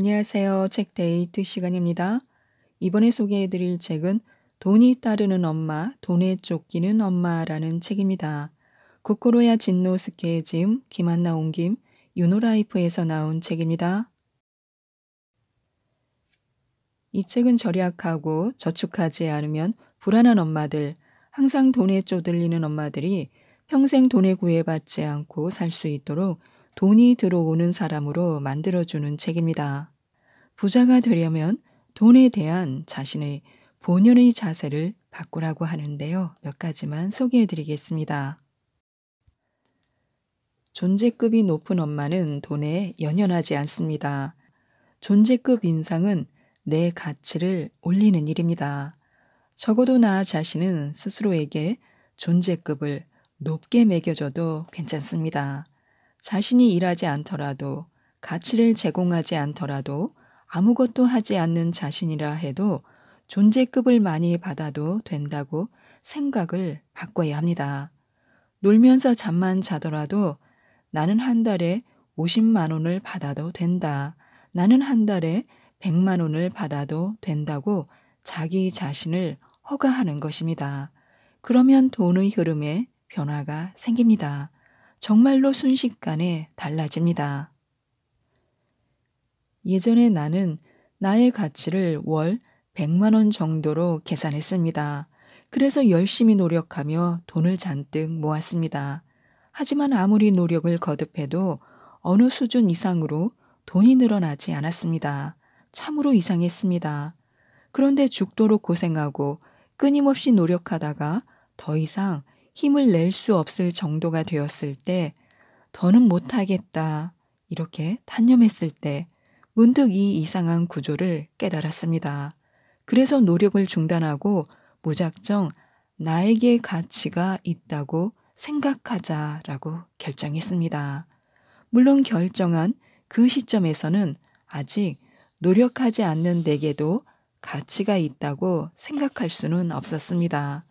안녕하세요. 책 데이트 시간입니다. 이번에 소개해드릴 책은 돈이 따르는 엄마, 돈에 쫓기는 엄마라는 책입니다. 코코로야 진노스케의 짐, 김한나 옹김, 유노라이프에서 나온 책입니다. 이 책은 절약하고 저축하지 않으면 불안한 엄마들, 항상 돈에 쪼들리는 엄마들이 평생 돈에 구애받지 않고 살 수 있도록 돈이 들어오는 사람으로 만들어주는 책입니다. 부자가 되려면 돈에 대한 자신의 본연의 자세를 바꾸라고 하는데요. 몇 가지만 소개해 드리겠습니다. 존재급이 높은 엄마는 돈에 연연하지 않습니다. 존재급 인상은 내 가치를 올리는 일입니다. 적어도 나 자신은 스스로에게 존재급을 높게 매겨줘도 괜찮습니다. 자신이 일하지 않더라도 가치를 제공하지 않더라도 아무것도 하지 않는 자신이라 해도 존재급을 많이 받아도 된다고 생각을 바꿔야 합니다. 놀면서 잠만 자더라도 나는 한 달에 50만 원을 받아도 된다. 나는 한 달에 100만 원을 받아도 된다고 자기 자신을 허가하는 것입니다. 그러면 돈의 흐름에 변화가 생깁니다. 정말로 순식간에 달라집니다. 예전에 나는 나의 가치를 월 100만원 정도로 계산했습니다. 그래서 열심히 노력하며 돈을 잔뜩 모았습니다. 하지만 아무리 노력을 거듭해도 어느 수준 이상으로 돈이 늘어나지 않았습니다. 참으로 이상했습니다. 그런데 죽도록 고생하고 끊임없이 노력하다가 더 이상 힘을 낼 수 없을 정도가 되었을 때, 더는 못하겠다, 이렇게 단념했을 때, 문득 이 이상한 구조를 깨달았습니다. 그래서 노력을 중단하고 무작정 나에게 가치가 있다고 생각하자라고 결정했습니다. 물론 결정한 그 시점에서는 아직 노력하지 않는 내게도 가치가 있다고 생각할 수는 없었습니다.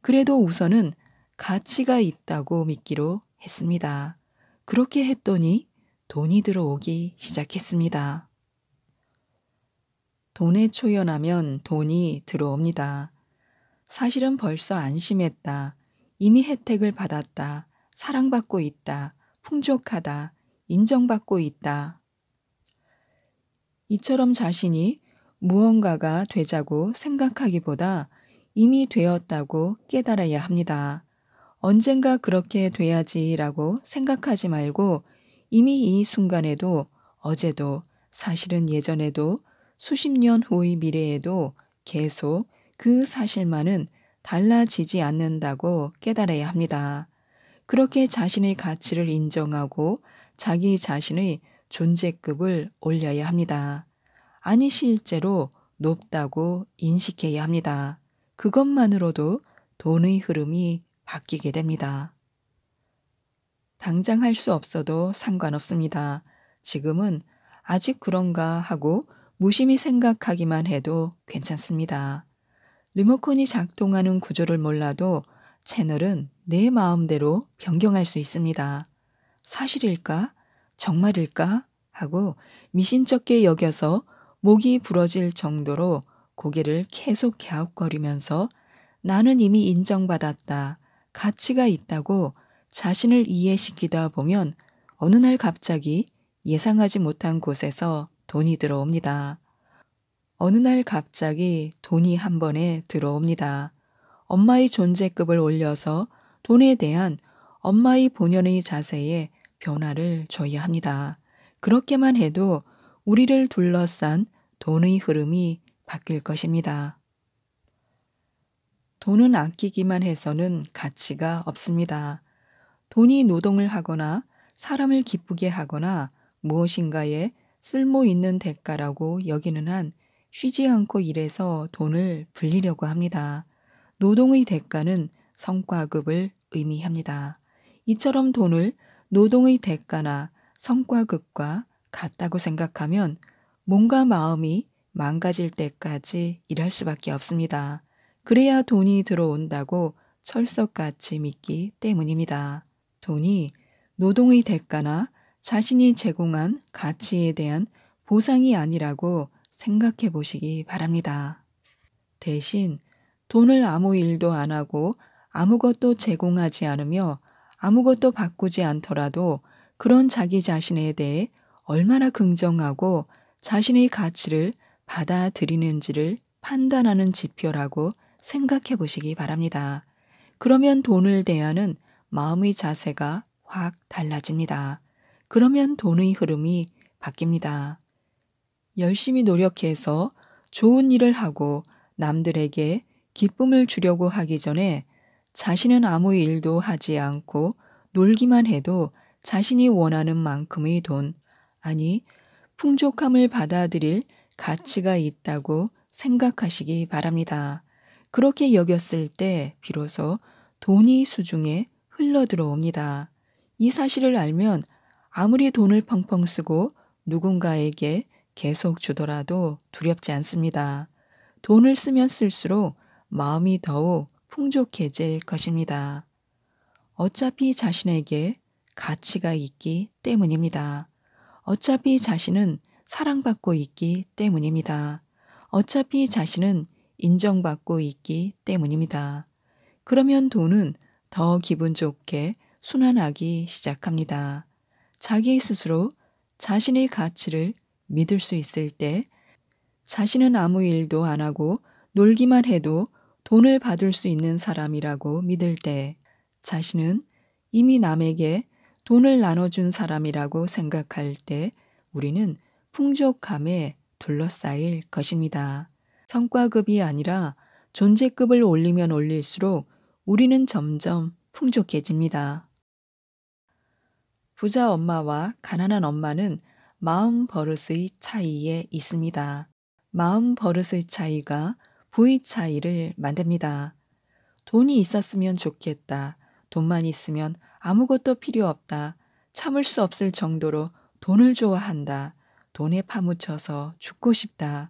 그래도 우선은 가치가 있다고 믿기로 했습니다. 그렇게 했더니 돈이 들어오기 시작했습니다. 돈에 초연하면 돈이 들어옵니다. 사실은 벌써 안심했다. 이미 혜택을 받았다. 사랑받고 있다. 풍족하다. 인정받고 있다. 이처럼 자신이 무언가가 되자고 생각하기보다 이미 되었다고 깨달아야 합니다. 언젠가 그렇게 돼야지라고 생각하지 말고 이미 이 순간에도 어제도 사실은 예전에도 수십 년 후의 미래에도 계속 그 사실만은 달라지지 않는다고 깨달아야 합니다. 그렇게 자신의 가치를 인정하고 자기 자신의 존재급을 올려야 합니다. 아니 실제로 높다고 인식해야 합니다. 그것만으로도 돈의 흐름이 바뀌게 됩니다. 당장 할 수 없어도 상관없습니다. 지금은 아직 그런가 하고 무심히 생각하기만 해도 괜찮습니다. 리모컨이 작동하는 구조를 몰라도 채널은 내 마음대로 변경할 수 있습니다. 사실일까? 정말일까? 하고 미신쩍게 여겨서 목이 부러질 정도로 고개를 계속 갸웃거리면서 나는 이미 인정받았다. 가치가 있다고 자신을 이해시키다 보면 어느 날 갑자기 예상하지 못한 곳에서 돈이 들어옵니다. 어느 날 갑자기 돈이 한 번에 들어옵니다. 엄마의 존재급을 올려서 돈에 대한 엄마의 본연의 자세에 변화를 줘야 합니다. 그렇게만 해도 우리를 둘러싼 돈의 흐름이 바뀔 것입니다. 돈은 아끼기만 해서는 가치가 없습니다. 돈이 노동을 하거나 사람을 기쁘게 하거나 무엇인가에 쓸모 있는 대가라고 여기는 한 쉬지 않고 일해서 돈을 불리려고 합니다. 노동의 대가는 성과급을 의미합니다. 이처럼 돈을 노동의 대가나 성과급과 같다고 생각하면 몸과 마음이 망가질 때까지 일할 수밖에 없습니다. 그래야 돈이 들어온다고 철석같이 믿기 때문입니다. 돈이 노동의 대가나 자신이 제공한 가치에 대한 보상이 아니라고 생각해 보시기 바랍니다. 대신 돈을 아무 일도 안 하고 아무것도 제공하지 않으며 아무것도 바꾸지 않더라도 그런 자기 자신에 대해 얼마나 긍정하고 자신의 가치를 받아들이는지를 판단하는 지표라고 생각해 보시기 바랍니다. 그러면 돈을 대하는 마음의 자세가 확 달라집니다. 그러면 돈의 흐름이 바뀝니다. 열심히 노력해서 좋은 일을 하고 남들에게 기쁨을 주려고 하기 전에 자신은 아무 일도 하지 않고 놀기만 해도 자신이 원하는 만큼의 돈, 아니, 풍족함을 받아들일 가치가 있다고 생각하시기 바랍니다. 그렇게 여겼을 때 비로소 돈이 수중에 흘러 들어옵니다. 이 사실을 알면 아무리 돈을 펑펑 쓰고 누군가에게 계속 주더라도 두렵지 않습니다. 돈을 쓰면 쓸수록 마음이 더욱 풍족해질 것입니다. 어차피 자신에게 가치가 있기 때문입니다. 어차피 자신은 사랑받고 있기 때문입니다. 어차피 자신은 인정받고 있기 때문입니다. 그러면 돈은 더 기분 좋게 순환하기 시작합니다. 자기 스스로 자신의 가치를 믿을 수 있을 때 자신은 아무 일도 안 하고 놀기만 해도 돈을 받을 수 있는 사람이라고 믿을 때 자신은 이미 남에게 돈을 나눠준 사람이라고 생각할 때 우리는 풍족함에 둘러싸일 것입니다. 성과급이 아니라 존재급을 올리면 올릴수록 우리는 점점 풍족해집니다. 부자 엄마와 가난한 엄마는 마음 버릇의 차이에 있습니다. 마음 버릇의 차이가 부의 차이를 만듭니다. 돈이 있었으면 좋겠다. 돈만 있으면 아무것도 필요 없다. 참을 수 없을 정도로 돈을 좋아한다. 돈에 파묻혀서 죽고 싶다.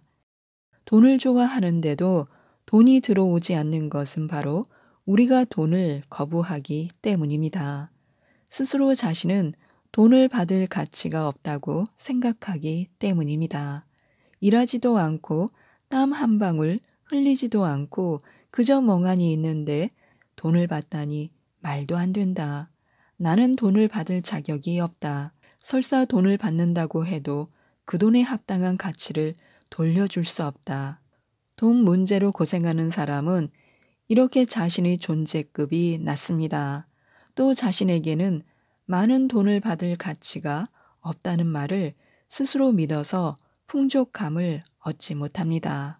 돈을 좋아하는데도 돈이 들어오지 않는 것은 바로 우리가 돈을 거부하기 때문입니다. 스스로 자신은 돈을 받을 가치가 없다고 생각하기 때문입니다. 일하지도 않고 땀 한 방울 흘리지도 않고 그저 멍하니 있는데 돈을 받다니 말도 안 된다. 나는 돈을 받을 자격이 없다. 설사 돈을 받는다고 해도 그 돈에 합당한 가치를 돌려줄 수 없다. 돈 문제로 고생하는 사람은 이렇게 자신의 존재급이 낮습니다. 또 자신에게는 많은 돈을 받을 가치가 없다는 말을 스스로 믿어서 풍족함을 얻지 못합니다.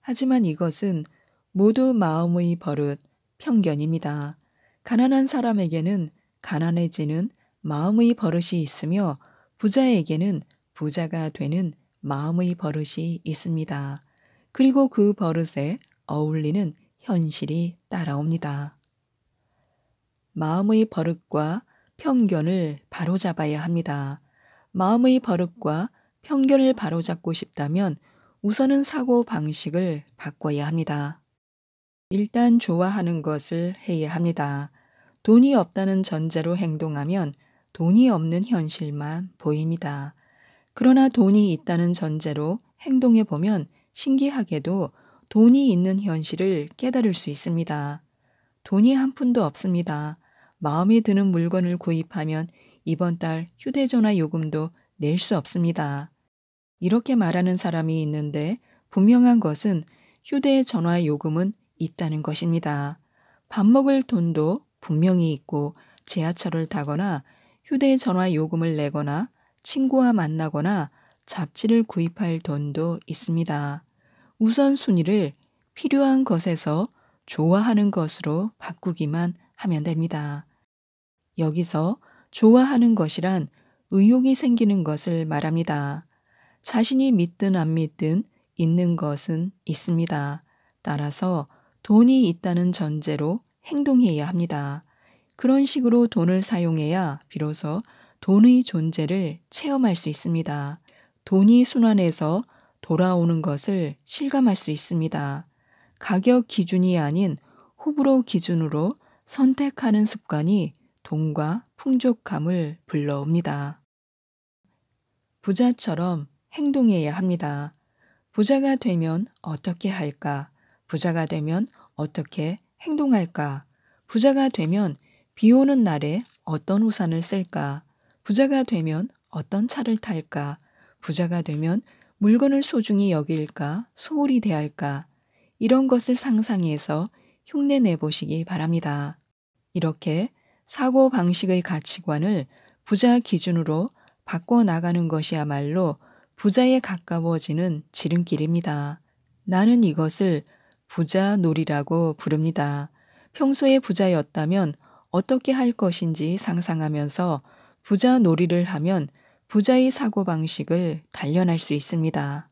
하지만 이것은 모두 마음의 버릇, 편견입니다. 가난한 사람에게는 가난해지는 마음의 버릇이 있으며 부자에게는 부자가 되는 마음의 버릇이 있습니다. 그리고 그 버릇에 어울리는 현실이 따라옵니다. 마음의 버릇과 편견을 바로잡아야 합니다. 마음의 버릇과 편견을 바로잡고 싶다면 우선은 사고 방식을 바꿔야 합니다. 일단 좋아하는 것을 해야 합니다. 돈이 없다는 전제로 행동하면 돈이 없는 현실만 보입니다. 그러나 돈이 있다는 전제로 행동해 보면 신기하게도 돈이 있는 현실을 깨달을 수 있습니다. 돈이 한 푼도 없습니다. 마음에 드는 물건을 구입하면 이번 달 휴대전화 요금도 낼 수 없습니다. 이렇게 말하는 사람이 있는데 분명한 것은 휴대전화 요금은 있다는 것입니다. 밥 먹을 돈도 분명히 있고 지하철을 타거나 휴대전화 요금을 내거나 친구와 만나거나 잡지를 구입할 돈도 있습니다. 우선순위를 필요한 것에서 좋아하는 것으로 바꾸기만 하면 됩니다. 여기서 좋아하는 것이란 의욕이 생기는 것을 말합니다. 자신이 믿든 안 믿든 있는 것은 있습니다. 따라서 돈이 있다는 전제로 행동해야 합니다. 그런 식으로 돈을 사용해야 비로소 돈의 존재를 체험할 수 있습니다. 돈이 순환해서 돌아오는 것을 실감할 수 있습니다. 가격 기준이 아닌 호불호 기준으로 선택하는 습관이 돈과 풍족함을 불러옵니다. 부자처럼 행동해야 합니다. 부자가 되면 어떻게 할까? 부자가 되면 어떻게 행동할까? 부자가 되면 비 오는 날에 어떤 우산을 쓸까? 부자가 되면 어떤 차를 탈까? 부자가 되면 물건을 소중히 여길까? 소홀히 대할까? 이런 것을 상상해서 흉내 내보시기 바랍니다. 이렇게 사고 방식의 가치관을 부자 기준으로 바꿔나가는 것이야말로 부자에 가까워지는 지름길입니다. 나는 이것을 부자 놀이라고 부릅니다. 평소에 부자였다면 어떻게 할 것인지 상상하면서 부자 놀이를 하면 부자의 사고방식을 단련할 수 있습니다.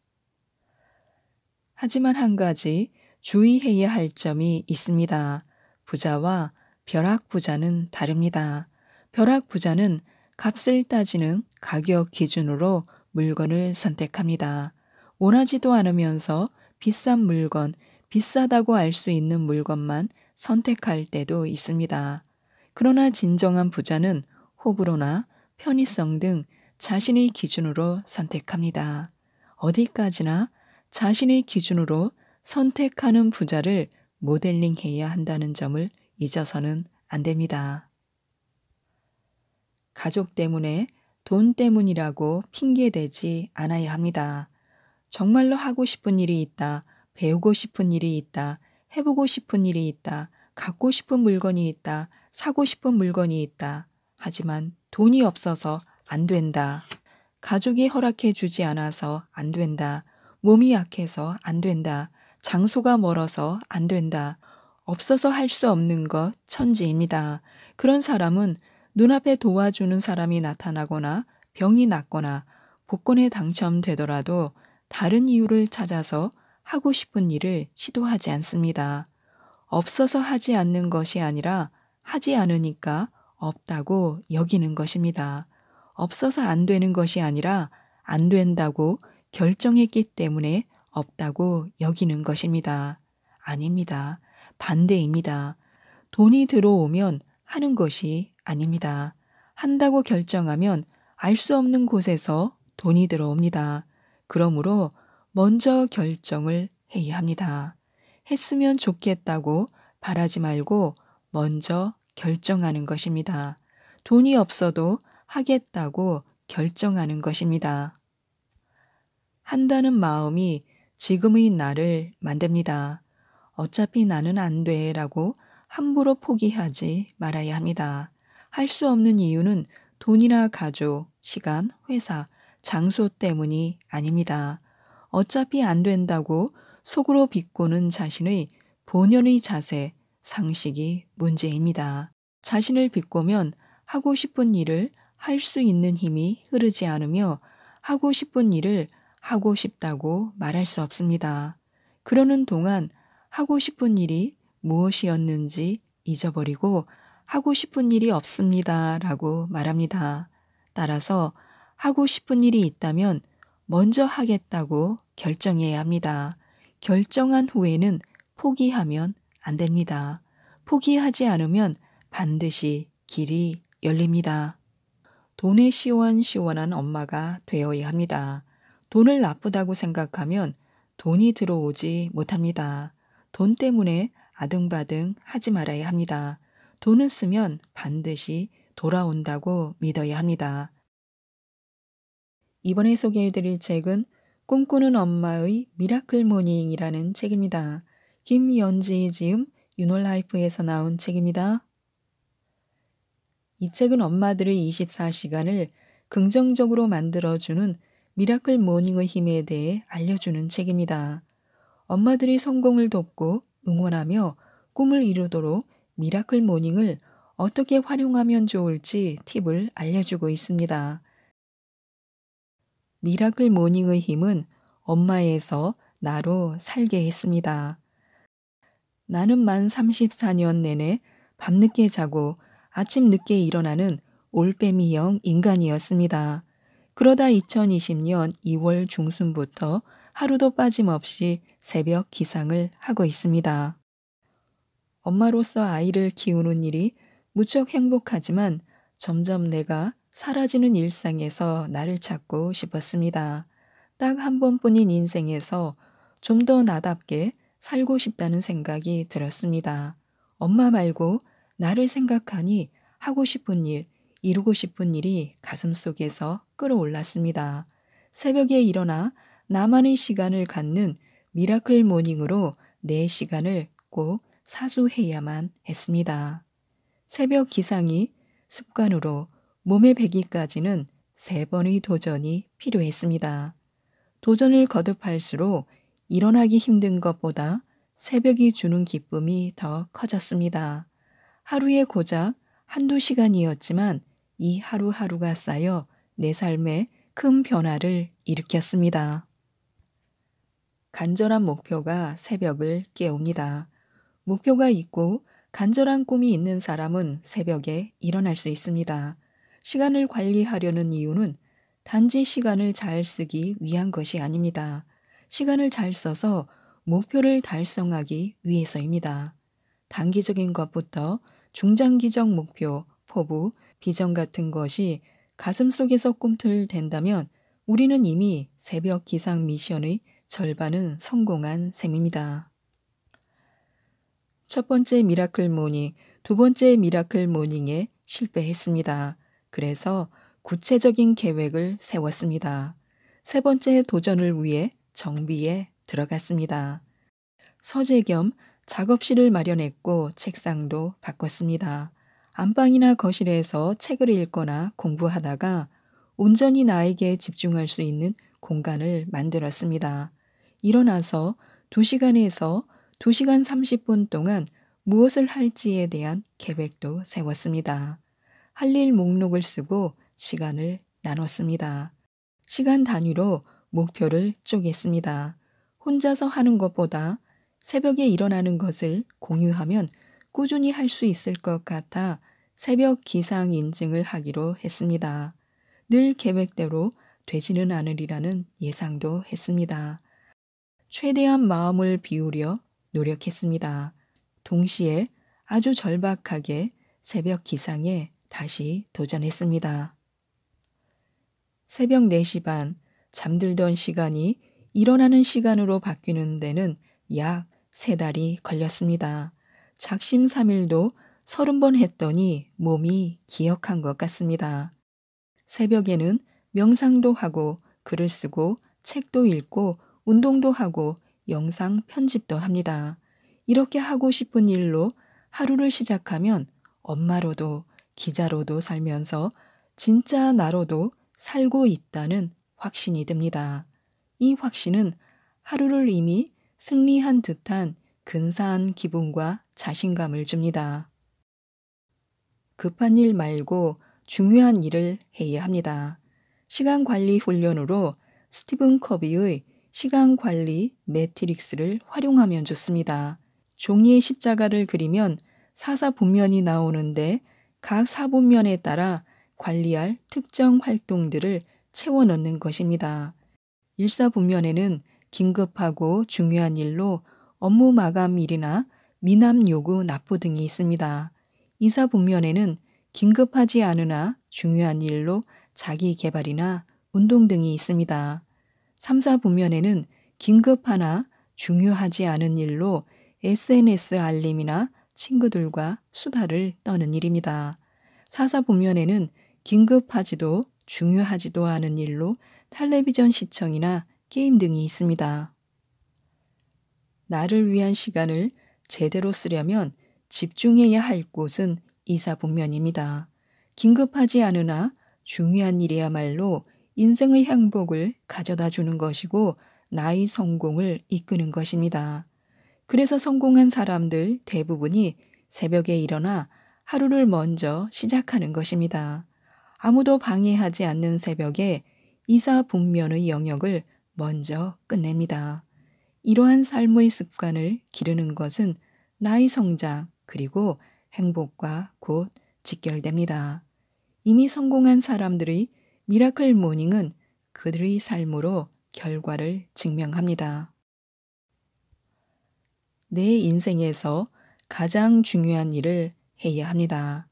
하지만 한 가지 주의해야 할 점이 있습니다. 부자와 벼락부자는 다릅니다. 벼락부자는 값을 따지는 가격 기준으로 물건을 선택합니다. 원하지도 않으면서 비싼 물건, 비싸다고 알 수 있는 물건만 선택할 때도 있습니다. 그러나 진정한 부자는 호불호나 편의성 등 자신의 기준으로 선택합니다. 어디까지나 자신의 기준으로 선택하는 부자를 모델링 해야 한다는 점을 잊어서는 안 됩니다. 가족 때문에 돈 때문이라고 핑계대지 않아야 합니다. 정말로 하고 싶은 일이 있다, 배우고 싶은 일이 있다, 해보고 싶은 일이 있다, 갖고 싶은 물건이 있다, 사고 싶은 물건이 있다. 하지만 돈이 없어서 안 된다. 가족이 허락해 주지 않아서 안 된다. 몸이 약해서 안 된다. 장소가 멀어서 안 된다. 없어서 할 수 없는 것 천지입니다. 그런 사람은 눈앞에 도와주는 사람이 나타나거나 병이 났거나 복권에 당첨되더라도 다른 이유를 찾아서 하고 싶은 일을 시도하지 않습니다. 없어서 하지 않는 것이 아니라 하지 않으니까 없다고 여기는 것입니다. 없어서 안 되는 것이 아니라 안 된다고 결정했기 때문에 없다고 여기는 것입니다. 아닙니다. 반대입니다. 돈이 들어오면 하는 것이 아닙니다. 한다고 결정하면 알 수 없는 곳에서 돈이 들어옵니다. 그러므로 먼저 결정을 해야 합니다. 했으면 좋겠다고 바라지 말고 먼저 결정하는 것입니다. 돈이 없어도 하겠다고 결정하는 것입니다. 한다는 마음이 지금의 나를 만듭니다. 어차피 나는 안돼 라고 함부로 포기하지 말아야 합니다. 할 수 없는 이유는 돈이나 가족, 시간, 회사, 장소 때문이 아닙니다. 어차피 안 된다고 속으로 비꼬는 자신의 본연의 자세, 상식이 문제입니다. 자신을 비꼬면 하고 싶은 일을 할 수 있는 힘이 흐르지 않으며 하고 싶은 일을 하고 싶다고 말할 수 없습니다. 그러는 동안 하고 싶은 일이 무엇이었는지 잊어버리고 하고 싶은 일이 없습니다. 라고 말합니다. 따라서 하고 싶은 일이 있다면 먼저 하겠다고 결정해야 합니다. 결정한 후에는 포기하면 안 됩니다. 포기하지 않으면 반드시 길이 열립니다. 돈에 시원시원한 엄마가 되어야 합니다. 돈을 나쁘다고 생각하면 돈이 들어오지 못합니다. 돈 때문에 아등바등 하지 말아야 합니다. 돈을 쓰면 반드시 돌아온다고 믿어야 합니다. 이번에 소개해드릴 책은 꿈꾸는 엄마의 미라클 모닝이라는 책입니다. 김연지의 지음 유놀라이프에서 나온 책입니다. 이 책은 엄마들의 24시간을 긍정적으로 만들어주는 미라클 모닝의 힘에 대해 알려주는 책입니다. 엄마들이 성공을 돕고 응원하며 꿈을 이루도록 미라클 모닝을 어떻게 활용하면 좋을지 팁을 알려주고 있습니다. 미라클 모닝의 힘은 엄마에서 나로 살게 했습니다. 나는 만 34년 내내 밤늦게 자고 아침 늦게 일어나는 올빼미형 인간이었습니다. 그러다 2020년 2월 중순부터 하루도 빠짐없이 새벽 기상을 하고 있습니다. 엄마로서 아이를 키우는 일이 무척 행복하지만 점점 내가 사라지는 일상에서 나를 찾고 싶었습니다. 딱 한 번뿐인 인생에서 좀 더 나답게 살고 싶다는 생각이 들었습니다. 엄마 말고 나를 생각하니 하고 싶은 일, 이루고 싶은 일이 가슴 속에서 끌어올랐습니다. 새벽에 일어나 나만의 시간을 갖는 미라클 모닝으로 내 시간을 꼭 사수해야만 했습니다. 새벽 기상이 습관으로 몸에 배기까지는 세 번의 도전이 필요했습니다. 도전을 거듭할수록 일어나기 힘든 것보다 새벽이 주는 기쁨이 더 커졌습니다. 하루에 고작 한두 시간이었지만 이 하루하루가 쌓여 내 삶에 큰 변화를 일으켰습니다. 간절한 목표가 새벽을 깨웁니다. 목표가 있고 간절한 꿈이 있는 사람은 새벽에 일어날 수 있습니다. 시간을 관리하려는 이유는 단지 시간을 잘 쓰기 위한 것이 아닙니다. 시간을 잘 써서 목표를 달성하기 위해서입니다. 단기적인 것부터 중장기적 목표, 포부, 비전 같은 것이 가슴 속에서 꿈틀댄다면 우리는 이미 새벽 기상 미션의 절반은 성공한 셈입니다. 첫 번째 미라클 모닝, 두 번째 미라클 모닝에 실패했습니다. 그래서 구체적인 계획을 세웠습니다. 세 번째 도전을 위해 정비에 들어갔습니다. 서재 겸 작업실을 마련했고 책상도 바꿨습니다. 안방이나 거실에서 책을 읽거나 공부하다가 온전히 나에게 집중할 수 있는 공간을 만들었습니다. 일어나서 2시간에서 2시간 30분 동안 무엇을 할지에 대한 계획도 세웠습니다. 할 일 목록을 쓰고 시간을 나눴습니다. 시간 단위로 목표를 쪼갰습니다. 혼자서 하는 것보다 새벽에 일어나는 것을 공유하면 꾸준히 할 수 있을 것 같아 새벽 기상 인증을 하기로 했습니다. 늘 계획대로 되지는 않으리라는 예상도 했습니다. 최대한 마음을 비우려 노력했습니다. 동시에 아주 절박하게 새벽 기상에 다시 도전했습니다. 새벽 4시 반 잠들던 시간이 일어나는 시간으로 바뀌는 데는 약 세 달이 걸렸습니다. 작심 3일도 서른 번 했더니 몸이 기억한 것 같습니다. 새벽에는 명상도 하고 글을 쓰고 책도 읽고 운동도 하고 영상 편집도 합니다. 이렇게 하고 싶은 일로 하루를 시작하면 엄마로도 기자로도 살면서 진짜 나로도 살고 있다는 확신이 듭니다. 이 확신은 하루를 이미 승리한 듯한 근사한 기분과 자신감을 줍니다. 급한 일 말고 중요한 일을 해야 합니다. 시간 관리 훈련으로 스티븐 커비의 시간 관리 매트릭스를 활용하면 좋습니다. 종이의 십자가를 그리면 사사분면이 나오는데 각 사분면에 따라 관리할 특정 활동들을 채워 넣는 것입니다. 일사분면에는 긴급하고 중요한 일로 업무 마감일이나 미납 요구 납부 등이 있습니다. 이사분면에는 긴급하지 않으나 중요한 일로 자기 개발이나 운동 등이 있습니다. 3사분면에는 긴급하나 중요하지 않은 일로 SNS 알림이나 친구들과 수다를 떠는 일입니다. 사사분면에는 긴급하지도 중요하지도 않은 일로 텔레비전 시청이나 게임 등이 있습니다. 나를 위한 시간을 제대로 쓰려면 집중해야 할 곳은 이사복면입니다. 긴급하지 않으나 중요한 일이야말로 인생의 행복을 가져다 주는 것이고 나의 성공을 이끄는 것입니다. 그래서 성공한 사람들 대부분이 새벽에 일어나 하루를 먼저 시작하는 것입니다. 아무도 방해하지 않는 새벽에 이사 분면의 영역을 먼저 끝냅니다. 이러한 삶의 습관을 기르는 것은 나의 성장 그리고 행복과 곧 직결됩니다. 이미 성공한 사람들의 미라클 모닝은 그들의 삶으로 결과를 증명합니다. 내 인생에서 가장 중요한 일을 해야 합니다.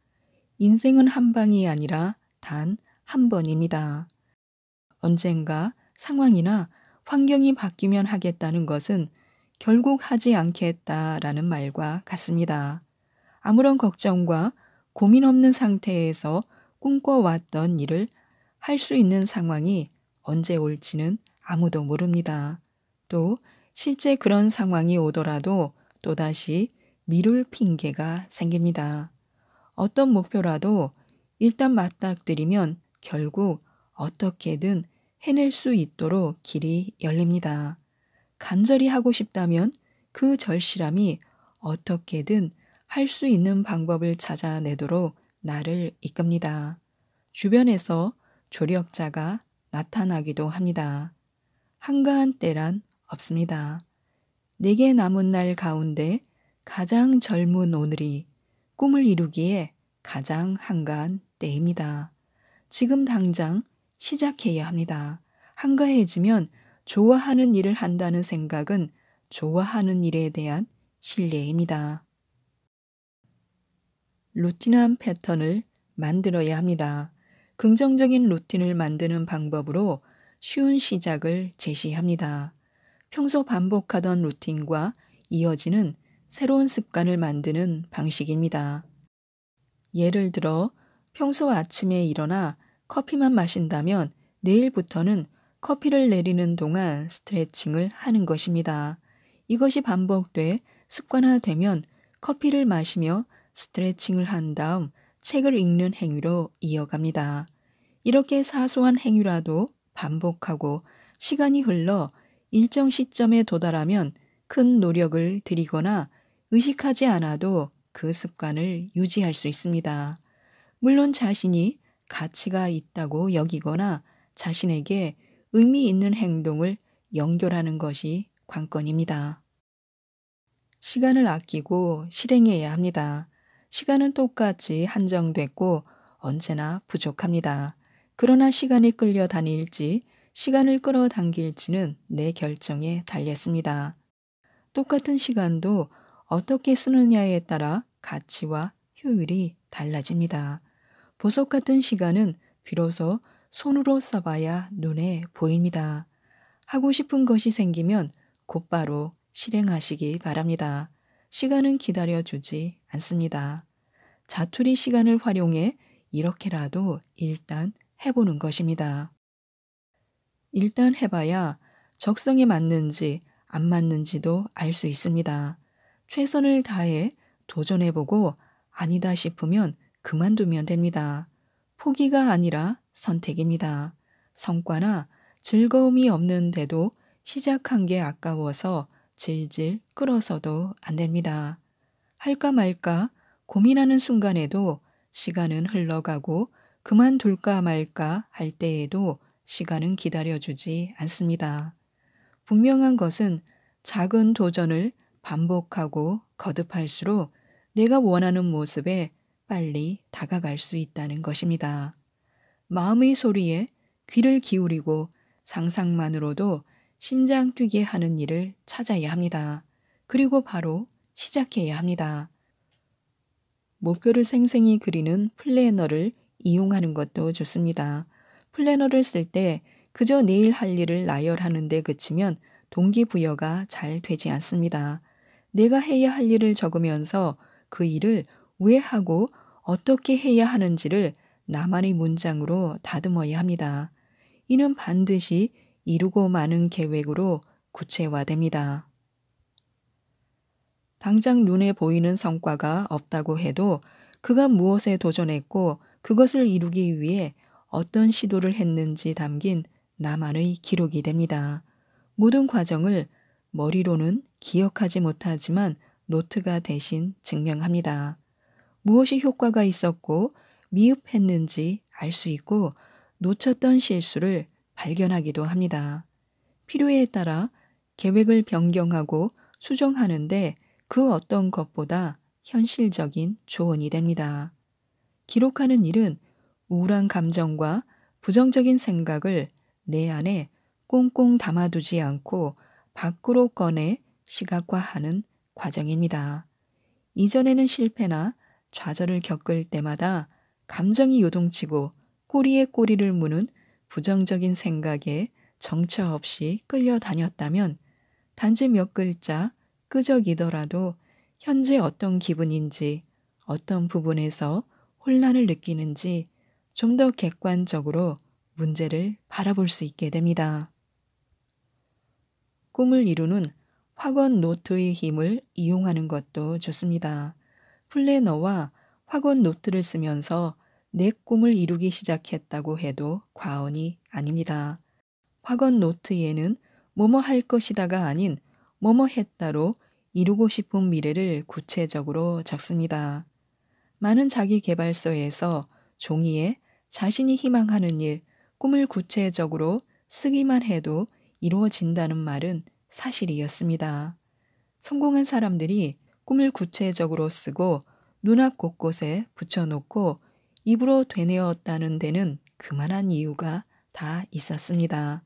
인생은 한 방이 아니라 단한 번입니다. 언젠가 상황이나 환경이 바뀌면 하겠다는 것은 결국 하지 않겠다라는 말과 같습니다. 아무런 걱정과 고민 없는 상태에서 꿈꿔왔던 일을 할 수 있는 상황이 언제 올지는 아무도 모릅니다. 또 실제 그런 상황이 오더라도 또다시 미룰 핑계가 생깁니다. 어떤 목표라도 일단 맞닥뜨리면 결국 어떻게든 해낼 수 있도록 길이 열립니다. 간절히 하고 싶다면 그 절실함이 어떻게든 할 수 있는 방법을 찾아내도록 나를 이끕니다. 주변에서 조력자가 나타나기도 합니다. 한가한 때란 없습니다. 내게 남은 날 가운데 가장 젊은 오늘이 꿈을 이루기에 가장 한가한 때입니다. 지금 당장 시작해야 합니다. 한가해지면 좋아하는 일을 한다는 생각은 좋아하는 일에 대한 신뢰입니다. 루틴한 패턴을 만들어야 합니다. 긍정적인 루틴을 만드는 방법으로 쉬운 시작을 제시합니다. 평소 반복하던 루틴과 이어지는 새로운 습관을 만드는 방식입니다. 예를 들어 평소 아침에 일어나 커피만 마신다면 내일부터는 커피를 내리는 동안 스트레칭을 하는 것입니다. 이것이 반복돼 습관화되면 커피를 마시며 스트레칭을 한 다음 책을 읽는 행위로 이어갑니다. 이렇게 사소한 행위라도 반복하고 시간이 흘러 일정 시점에 도달하면 큰 노력을 들이거나 의식하지 않아도 그 습관을 유지할 수 있습니다. 물론 자신이 가치가 있다고 여기거나 자신에게 의미 있는 행동을 연결하는 것이 관건입니다. 시간을 아끼고 실행해야 합니다. 시간은 똑같이 한정됐고 언제나 부족합니다. 그러나 시간이 끌려다닐지 시간을 끌어당길지는 내 결정에 달렸습니다. 똑같은 시간도 어떻게 쓰느냐에 따라 가치와 효율이 달라집니다. 보석 같은 시간은 비로소 손으로 써봐야 눈에 보입니다. 하고 싶은 것이 생기면 곧바로 실행하시기 바랍니다. 시간은 기다려주지 않습니다. 자투리 시간을 활용해 이렇게라도 일단 해보는 것입니다. 일단 해봐야 적성에 맞는지 안 맞는지도 알 수 있습니다. 최선을 다해 도전해보고 아니다 싶으면 그만두면 됩니다. 포기가 아니라 선택입니다. 성과나 즐거움이 없는데도 시작한 게 아까워서 질질 끌어서도 안 됩니다. 할까 말까 고민하는 순간에도 시간은 흘러가고 그만둘까 말까 할 때에도 시간은 기다려주지 않습니다. 분명한 것은 작은 도전을 반복하고 거듭할수록 내가 원하는 모습에 빨리 다가갈 수 있다는 것입니다. 마음의 소리에 귀를 기울이고 상상만으로도 심장 뛰게 하는 일을 찾아야 합니다. 그리고 바로 시작해야 합니다. 목표를 생생히 그리는 플래너를 이용하는 것도 좋습니다. 플래너를 쓸 때 그저 내일 할 일을 나열하는 데 그치면 동기부여가 잘 되지 않습니다. 내가 해야 할 일을 적으면서 그 일을 왜 하고 어떻게 해야 하는지를 나만의 문장으로 다듬어야 합니다. 이는 반드시 이루고 마는 계획으로 구체화됩니다. 당장 눈에 보이는 성과가 없다고 해도 그가 무엇에 도전했고 그것을 이루기 위해 어떤 시도를 했는지 담긴 나만의 기록이 됩니다. 모든 과정을 머리로는 기억하지 못하지만 노트가 대신 증명합니다. 무엇이 효과가 있었고 미흡했는지 알 수 있고 놓쳤던 실수를 발견하기도 합니다. 필요에 따라 계획을 변경하고 수정하는데 그 어떤 것보다 현실적인 조언이 됩니다. 기록하는 일은 우울한 감정과 부정적인 생각을 내 안에 꽁꽁 담아두지 않고 밖으로 꺼내 시각화하는 과정입니다. 이전에는 실패나 좌절을 겪을 때마다 감정이 요동치고 꼬리에 꼬리를 무는 부정적인 생각에 정처 없이 끌려다녔다면 단지 몇 글자 끄적이더라도 현재 어떤 기분인지 어떤 부분에서 혼란을 느끼는지 좀 더 객관적으로 문제를 바라볼 수 있게 됩니다. 꿈을 이루는 학원 노트의 힘을 이용하는 것도 좋습니다. 플래너와 학원 노트를 쓰면서 내 꿈을 이루기 시작했다고 해도 과언이 아닙니다. 학원 노트에는 뭐뭐 할 것이다가 아닌 뭐뭐 했다로 이루고 싶은 미래를 구체적으로 적습니다. 많은 자기 개발서에서 종이에 자신이 희망하는 일, 꿈을 구체적으로 쓰기만 해도 이루어진다는 말은 사실이었습니다. 성공한 사람들이 꿈을 구체적으로 쓰고 눈앞 곳곳에 붙여놓고 입으로 되뇌었다는 데는 그만한 이유가 다 있었습니다.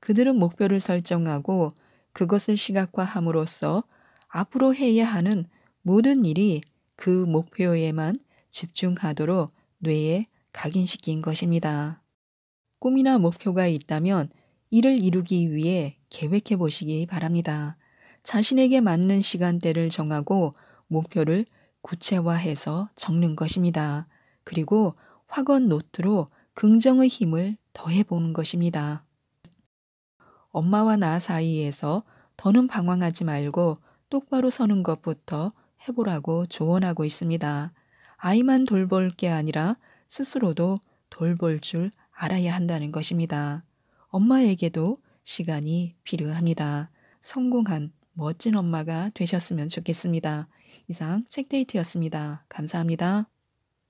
그들은 목표를 설정하고 그것을 시각화함으로써 앞으로 해야 하는 모든 일이 그 목표에만 집중하도록 뇌에 각인시킨 것입니다. 꿈이나 목표가 있다면 이를 이루기 위해 계획해 보시기 바랍니다. 자신에게 맞는 시간대를 정하고 목표를 구체화해서 적는 것입니다. 그리고 확언 노트로 긍정의 힘을 더해보는 것입니다. 엄마와 나 사이에서 더는 방황하지 말고 똑바로 서는 것부터 해보라고 조언하고 있습니다. 아이만 돌볼 게 아니라 스스로도 돌볼 줄 알아야 한다는 것입니다. 엄마에게도 시간이 필요합니다. 성공한 멋진 엄마가 되셨으면 좋겠습니다. 이상 책데이트였습니다. 감사합니다.